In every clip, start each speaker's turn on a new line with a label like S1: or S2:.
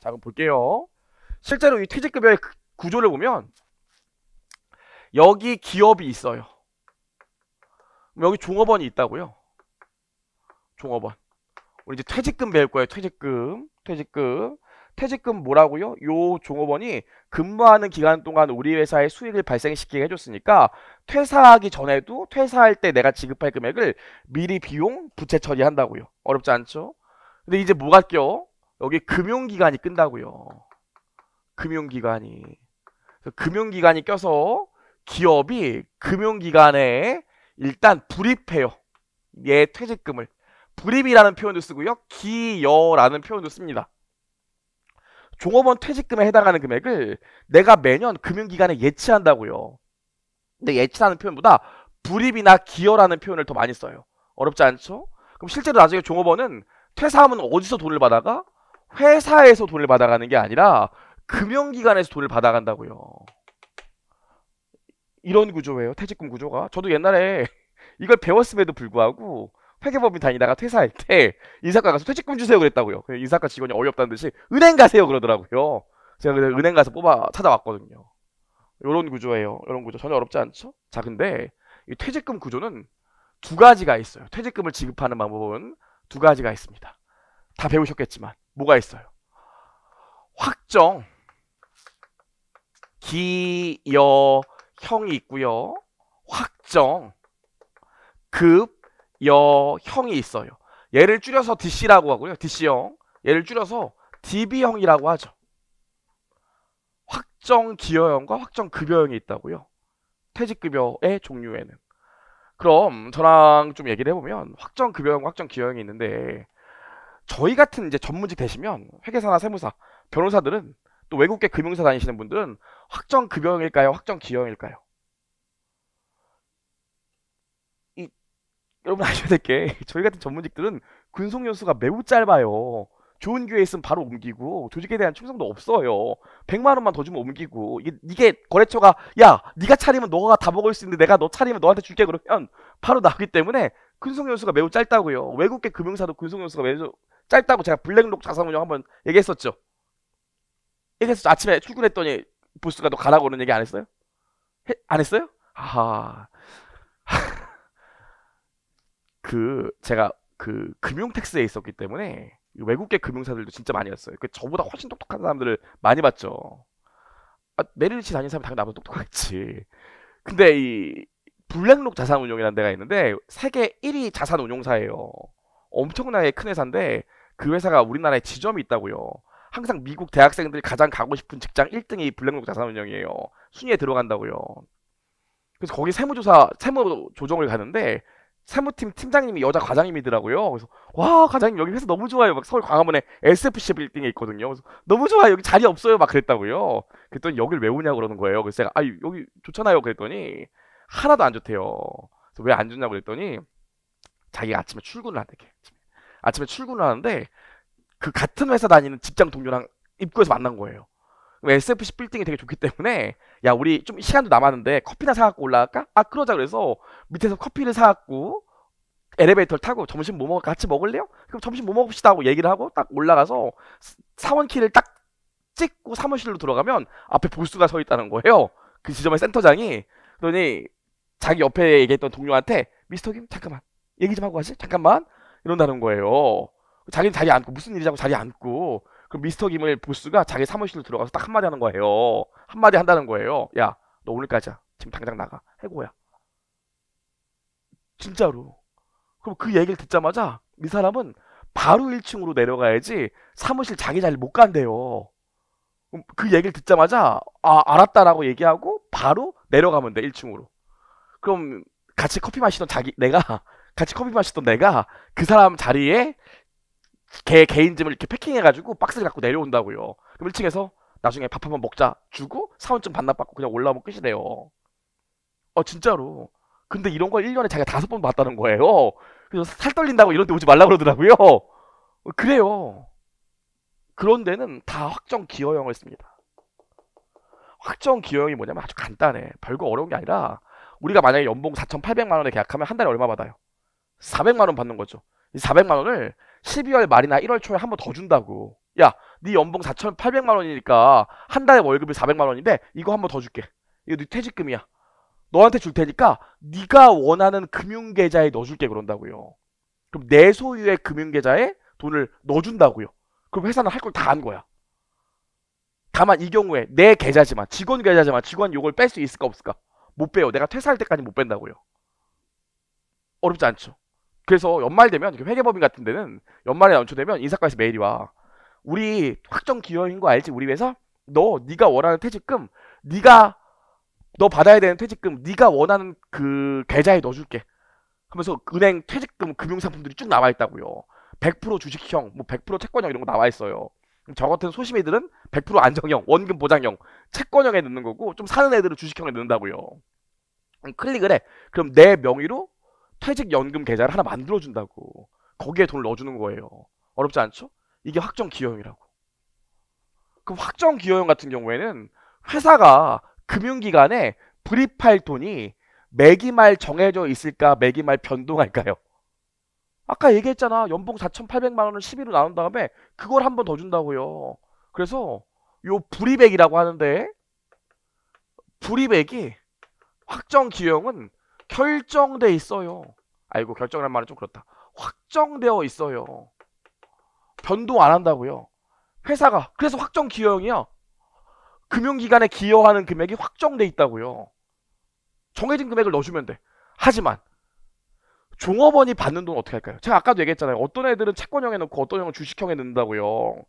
S1: 자, 그럼 볼게요. 실제로 이 퇴직급여의 그 구조를 보면 여기 기업이 있어요. 여기 종업원이 있다고요. 종업원. 우리 이제 퇴직금 배울 거예요. 퇴직금. 퇴직금. 퇴직금 뭐라고요? 요 종업원이 근무하는 기간 동안 우리 회사의 수익을 발생시키게 해줬으니까 퇴사하기 전에도 퇴사할 때 내가 지급할 금액을 미리 비용 부채 처리한다고요. 어렵지 않죠? 근데 이제 뭐가 껴? 여기 금융기관이 끈다고요. 금융기관이금융기관이 껴서 기업이 금융기관에 일단 불입해요. 얘 예, 퇴직금을. 불입이라는 표현도 쓰고요. 기여라는 표현도 씁니다. 종업원 퇴직금에 해당하는 금액을 내가 매년 금융기관에 예치한다고요. 근데 예치라는 표현보다 불입이나 기여라는 표현을 더 많이 써요. 어렵지 않죠? 그럼 실제로 나중에 종업원은 퇴사하면 어디서 돈을 받아가? 회사에서 돈을 받아가는 게 아니라 금융기관에서 돈을 받아간다고요. 이런 구조예요. 퇴직금 구조가. 저도 옛날에 이걸 배웠음에도 불구하고 회계법인 다니다가 퇴사할 때 인사과 가서 퇴직금 주세요 그랬다고요. 인사과 그 직원이 어이없다는 듯이 은행 가세요 그러더라고요. 제가 그래 은행 가서 뽑아 찾아왔거든요. 이런 구조예요. 이런 구조 전혀 어렵지 않죠? 자, 근데 이 퇴직금 구조는 두 가지가 있어요. 퇴직금을 지급하는 방법은 두 가지가 있습니다. 다 배우셨겠지만 뭐가 있어요? 확정 기여형이 있고요. 확정 급여형이 있어요. 얘를 줄여서 DC라고 하고요. DC형. 얘를 줄여서 DB형이라고 하죠. 확정 기여형과 확정 급여형이 있다고요. 퇴직급여의 종류에는. 그럼 저랑 좀 얘기를 해보면 확정 급여형, 확정 기여형이 있는데 저희 같은 이제 전문직 되시면 회계사나 세무사, 변호사들은 또 외국계 금융사 다니시는 분들은 확정 급여일까요? 확정 기형일까요? 이 여러분 아셔야 될게 저희 같은 전문직들은 근속 연수가 매우 짧아요. 좋은 기회 있으면 바로 옮기고 조직에 대한 충성도 없어요. 100만 원만 더 주면 옮기고 이게, 이게 거래처가 야 네가 차리면 너가 다 먹을 수 있는데 내가 너 차리면 너한테 줄게 그러면 바로 나기 때문에 근속 연수가 매우 짧다고요. 외국계 금융사도 근속 연수가 매우 짧다고 제가 블랙록 자산운용 한번 얘기했었죠. 얘기했었죠. 아침에 출근했더니 보스가 너 가라고 그런 얘기 안 했어요? 해, 안 했어요? 아하. 그 제가 그 금융택스에 있었기 때문에 외국계 금융사들도 진짜 많이 왔어요. 그 저보다 훨씬 똑똑한 사람들을 많이 봤죠. 아, 메릴리치 다니는 사람이 당연히 나보다 똑똑했지 근데 이 블랙록 자산운용이라는 데가 있는데 세계 1위 자산운용사예요. 엄청나게 큰 회사인데 그 회사가 우리나라에 지점이 있다고요. 항상 미국 대학생들이 가장 가고 싶은 직장 1등이 블랙록 자산운용이에요. 순위에 들어간다고요. 그래서 거기 세무조사, 세무조정을 가는데 세무팀 팀장님이 여자 과장님이더라고요. 그래서 와 과장님 여기 회사 너무 좋아요. 막 서울 광화문에 SFC 빌딩에 있거든요. 그래서 너무 좋아요. 여기 자리 없어요. 막 그랬다고요. 그랬더니 여길 왜 오냐 그러는 거예요. 그래서 제가 아 여기 좋잖아요. 그랬더니 하나도 안 좋대요. 그래서 왜 안 좋냐고 그랬더니 자기가 아침에 출근을 한대. 아침에. 아침에 출근을 하는데 그 같은 회사 다니는 직장 동료랑 입구에서 만난 거예요. SFC 빌딩이 되게 좋기 때문에 야 우리 좀 시간도 남았는데 커피나 사갖고 올라갈까? 아 그러자 그래서 밑에서 커피를 사갖고 엘리베이터를 타고 점심 뭐먹을 같이 먹을래요? 그럼 점심 뭐 먹읍시다 하고 얘기를 하고 딱 올라가서 사원키를 딱 찍고 사무실로 들어가면 앞에 보수가 서 있다는 거예요. 그 지점의 센터장이 그러니 자기 옆에 얘기했던 동료한테 미스터 김 잠깐만 얘기 좀 하고 가시 잠깐만 이런다는 거예요. 자기는 자리 앉고 무슨 일이냐고 자리 앉고 그 미스터 김을 보스가 자기 사무실로 들어가서 딱 한마디 하는 거예요. 한마디 한다는 거예요. 야, 너 오늘까지야. 지금 당장 나가. 해고야. 진짜로. 그럼 그 얘기를 듣자마자 이 사람은 바로 1층으로 내려가야지 사무실 자기 자리 못 간대요. 그 얘기를 듣자마자 아 알았다라고 얘기하고 바로 내려가면 돼 1층으로. 그럼 같이 커피 마시던 자기 내가 같이 커피 마시던 내가 그 사람 자리에 개 개인짐을 이렇게 패킹해가지고 박스를 갖고 내려온다고요. 그럼 1층에서 나중에 밥 한번 먹자 주고 사원증 반납받고 그냥 올라오면 끝이래요. 어 진짜로. 근데 이런 걸 1년에 자기가 다섯 번 봤다는 거예요. 그래서 살 떨린다고 이런 데 오지 말라 그러더라고요. 어, 그래요. 그런 데는 다 확정 기여형을 씁니다. 확정 기여형이 뭐냐면 아주 간단해. 별거 어려운 게 아니라 우리가 만약에 연봉 4,800만 원에 계약하면 한 달에 얼마 받아요? 400만 원 받는 거죠. 이 400만 원을 12월 말이나 1월 초에 한 번 더 준다고. 야, 네 연봉 4,800만 원이니까 한 달에 월급이 400만 원인데 이거 한 번 더 줄게. 이거 네 퇴직금이야. 너한테 줄 테니까 네가 원하는 금융 계좌에 넣어 줄게 그런다고요. 그럼 내 소유의 금융 계좌에 돈을 넣어 준다고요. 그럼 회사는 할 걸 다 한 거야. 다만 이 경우에 내 계좌지만 직원 계좌지만 직원 요걸 뺄 수 있을까 없을까? 못 빼요. 내가 퇴사할 때까지 못 뺀다고요. 어렵지 않죠. 그래서 연말 되면 회계법인 같은 데는 연말에 연초되면 인사과에서 메일이 와. 우리 확정 기여인 거 알지? 우리 회사? 너 네가 원하는 퇴직금, 네가 너 받아야 되는 퇴직금, 네가 원하는 그 계좌에 넣어줄게. 하면서 은행 퇴직금 금융상품들이 쭉 나와 있다고요. 100% 주식형, 뭐 100% 채권형 이런 거 나와 있어요. 저 같은 소심이들은 100% 안정형, 원금 보장형, 채권형에 넣는 거고 좀 사는 애들은 주식형에 넣는다고요. 클릭을 해. 그럼 내 명의로 퇴직연금 계좌를 하나 만들어준다고 거기에 돈을 넣어주는 거예요. 어렵지 않죠? 이게 확정 기여형이라고. 그 확정 기여형 같은 경우에는 회사가 금융기관에 불입할 돈이 매기말 정해져 있을까 매기말 변동할까요? 아까 얘기했잖아. 연봉 4,800만 원을 10위로 나눈 다음에 그걸 한 번 더 준다고요. 그래서 요 불입액이라고 하는데 불입액이 확정 기형은 여 결정돼 있어요. 아이고 결정이란 말은 좀 그렇다. 확정되어 있어요. 변동 안 한다고요. 회사가 그래서 확정 기여형이요. 금융기관에 기여하는 금액이 확정돼 있다고요. 정해진 금액을 넣어주면 돼. 하지만 종업원이 받는 돈 어떻게 할까요? 제가 아까도 얘기했잖아요. 어떤 애들은 채권형에 넣고 어떤 형은 주식형에 넣는다고요.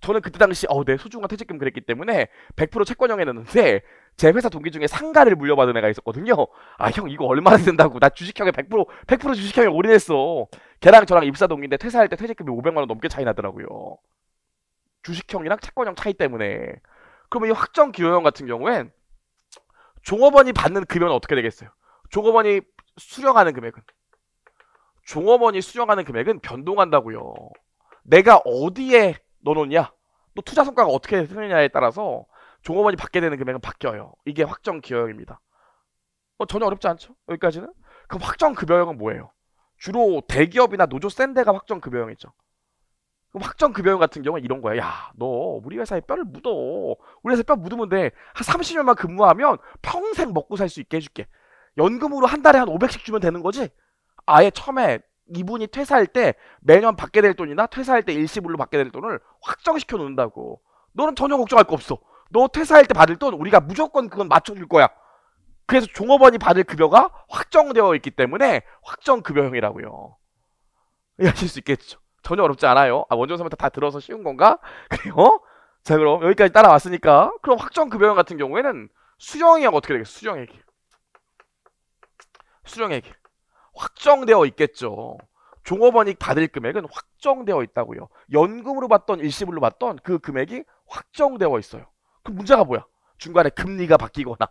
S1: 저는 그때 당시 어, 내 네, 소중한 퇴직금 그랬기 때문에 100% 채권형에 넣는데 제 회사 동기 중에 상가를 물려받은 애가 있었거든요. 아, 형, 이거 얼마나 된다고. 나 주식형에 100%, 100% 주식형에 올인했어. 걔랑 저랑 입사 동기인데 퇴사할 때 퇴직금이 500만원 넘게 차이 나더라고요. 주식형이랑 채권형 차이 때문에. 그러면 이 확정 기여형 같은 경우엔 종업원이 받는 금액은 어떻게 되겠어요? 종업원이 수령하는 금액은? 종업원이 수령하는 금액은 변동한다고요. 내가 어디에 넣어놓냐? 또 투자 성과가 어떻게 되느냐에 따라서 종업원이 받게 되는 금액은 바뀌어요. 이게 확정 기여형입니다. 어, 전혀 어렵지 않죠? 여기까지는? 그럼 확정 급여형은 뭐예요? 주로 대기업이나 노조 센 데가 확정 급여형이죠. 그럼 확정 급여형 같은 경우는 이런 거예요 야, 너 우리 회사에 뼈를 묻어. 우리 회사에 뼈 묻으면 돼. 한 30년만 근무하면 평생 먹고 살 수 있게 해줄게. 연금으로 한 달에 한 500씩 주면 되는 거지? 아예 처음에 이분이 퇴사할 때 매년 받게 될 돈이나 퇴사할 때 일시불로 받게 될 돈을 확정시켜 놓는다고. 너는 전혀 걱정할 거 없어. 너 퇴사할 때 받을 돈 우리가 무조건 그건 맞춰줄 거야. 그래서 종업원이 받을 급여가 확정되어 있기 때문에 확정급여형이라고요. 이해하실 예, 수 있겠죠? 전혀 어렵지 않아요. 아, 원전 사부터 다 들어서 쉬운 건가? 그래요? 자, 그럼 여기까지 따라왔으니까 그럼 확정급여형 같은 경우에는 수령액 어떻게 되겠어? 수령액. 수령액. 확정되어 있겠죠. 종업원이 받을 금액은 확정되어 있다고요. 연금으로 받던 일시불로 받던 그 금액이 확정되어 있어요. 그 문제가 뭐야? 중간에 금리가 바뀌거나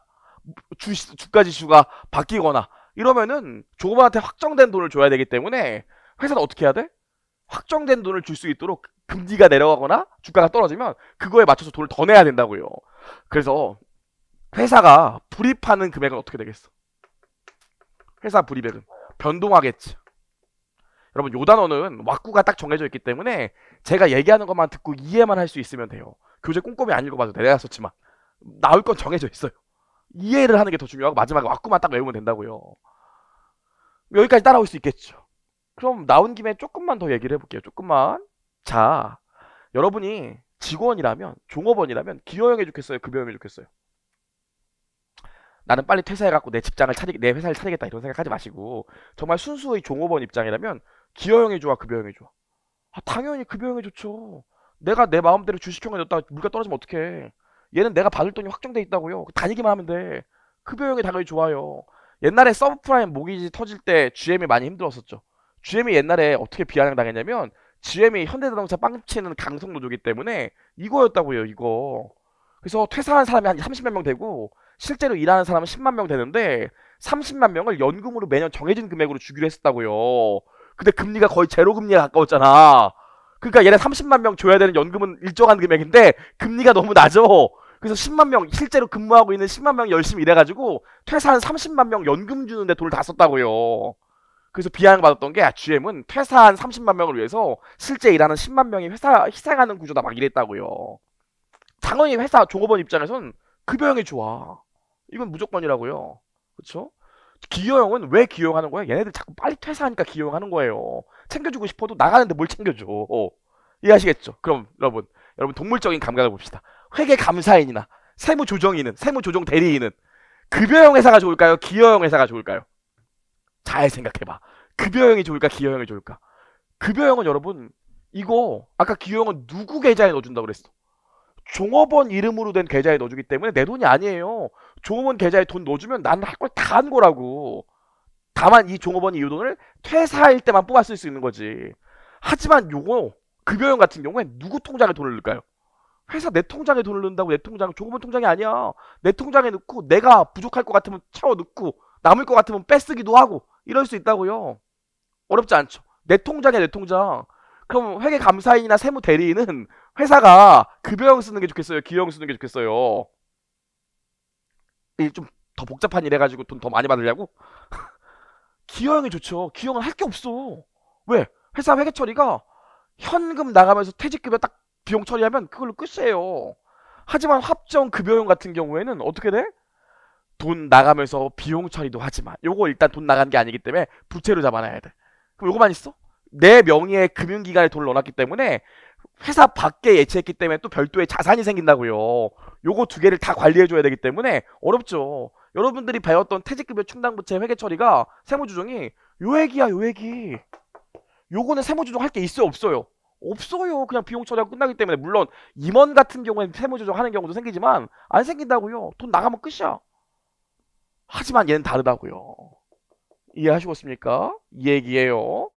S1: 주, 주가 지수가 바뀌거나 이러면은 조그마한테 확정된 돈을 줘야 되기 때문에 회사는 어떻게 해야 돼? 확정된 돈을 줄 수 있도록 금리가 내려가거나 주가가 떨어지면 그거에 맞춰서 돈을 더 내야 된다고요. 그래서 회사가 불입하는 금액은 어떻게 되겠어? 회사 불입액은 변동하겠지. 여러분 요 단어는 왁구가 딱 정해져 있기 때문에 제가 얘기하는 것만 듣고 이해만 할 수 있으면 돼요. 교재 꼼꼼히 안 읽어봐도 돼. 내가 썼지만 나올 건 정해져 있어요. 이해를 하는 게 더 중요하고 마지막에 왁구만 딱 외우면 된다고요. 여기까지 따라올 수 있겠죠. 그럼 나온 김에 조금만 더 얘기를 해볼게요. 조금만. 자, 여러분이 직원이라면, 종업원이라면 기여형이 좋겠어요? 급여형이 좋겠어요? 나는 빨리 퇴사해갖고 내 직장을 차리, 내 회사를 차리겠다 이런 생각하지 마시고 정말 순수의 종업원 입장이라면 기여형이 좋아, 급여형이 그 좋아? 아, 당연히 급여형이 그 좋죠. 내가 내 마음대로 주식형을넣다가 물가 떨어지면 어떡해. 얘는 내가 받을 돈이 확정돼 있다고요. 그 다니기만 하면 돼. 급여형이 당연히 좋아요. 옛날에 서브프라임 모기지 터질 때 GM이 많이 힘들었었죠. GM이 옛날에 어떻게 비아냥당했냐면 GM이 현대자동차 빵치는 강성 노조기 때문에 이거였다고요, 이거. 그래서 퇴사한 사람이 한 30만 명 되고 실제로 일하는 사람은 10만 명 되는데 30만 명을 연금으로 매년 정해진 금액으로 주기로 했었다고요. 근데 금리가 거의 제로 금리에 가까웠잖아. 그러니까 얘네 30만 명 줘야 되는 연금은 일정한 금액인데 금리가 너무 낮아 그래서 10만 명 실제로 근무하고 있는 10만 명 열심히 일해가지고 퇴사한 30만 명 연금 주는데 돈을 다 썼다고요. 그래서 비난받았던 게 GM은 퇴사한 30만 명을 위해서 실제 일하는 10만 명이 회사 희생하는 구조다 막 이랬다고요. 당연히 회사 종업원 입장에선 급여형이 좋아. 이건 무조건이라고요. 그렇죠? 기여형은 왜 기여하는 거야? 얘네들 자꾸 빨리 퇴사하니까 기여하는 거예요. 챙겨주고 싶어도 나가는데 뭘 챙겨줘. 어. 이해하시겠죠? 그럼 여러분, 여러분 동물적인 감각을 봅시다. 회계 감사인이나 세무 조정인은, 세무 조정 대리인은 급여형 회사가 좋을까요? 기여형 회사가 좋을까요? 잘 생각해봐. 급여형이 좋을까? 기여형이 좋을까? 급여형은 여러분 이거 아까 기여형은 누구 계좌에 넣어준다 그랬어? 종업원 이름으로 된 계좌에 넣어주기 때문에 내 돈이 아니에요. 종업원 계좌에 돈 넣어주면 난할걸 다 한 거라고. 다만 이 종업원이 이 돈을 퇴사할 때만 뽑았을수 있는 거지. 하지만 요거 급여형 같은 경우엔 누구 통장에 돈을 넣을까요? 회사 내 통장에 돈을 넣는다고 내 통장 종업원 통장이 아니야. 내 통장에 넣고 내가 부족할 것 같으면 채워 넣고 남을 것 같으면 빼쓰기도 하고 이럴 수 있다고요. 어렵지 않죠. 내 통장에 내 통장. 그럼 회계 감사인이나 세무 대리인은 회사가 급여형 쓰는 게 좋겠어요. 기여형 쓰는 게 좋겠어요. 일좀더 복잡한 일 해가지고 돈 더 많이 받으려고? 기여형이 좋죠. 기여형은 할 게 없어. 왜? 회사 회계 처리가 현금 나가면서 퇴직급여 딱 비용 처리하면 그걸로 끝이에요. 하지만 합정 급여형 같은 경우에는 어떻게 돼? 돈 나가면서 비용 처리도 하지만 요거 일단 돈 나간 게 아니기 때문에 부채로 잡아놔야 돼. 그럼 요거만 있어? 내 명의의 금융기관에 돈을 넣어놨기 때문에 회사 밖에 예치했기 때문에 또 별도의 자산이 생긴다고요. 요거 두 개를 다 관리해줘야 되기 때문에 어렵죠. 여러분들이 배웠던 퇴직급여 충당부채 회계 처리가 세무조정이 요 얘기야 요 얘기. 요거는 세무조정 할 게 있어요 없어요? 없어요. 그냥 비용 처리하고 끝나기 때문에 물론 임원 같은 경우에는 세무조정 하는 경우도 생기지만 안 생긴다고요. 돈 나가면 끝이야. 하지만 얘는 다르다고요. 이해하시겠습니까? 이 얘기예요.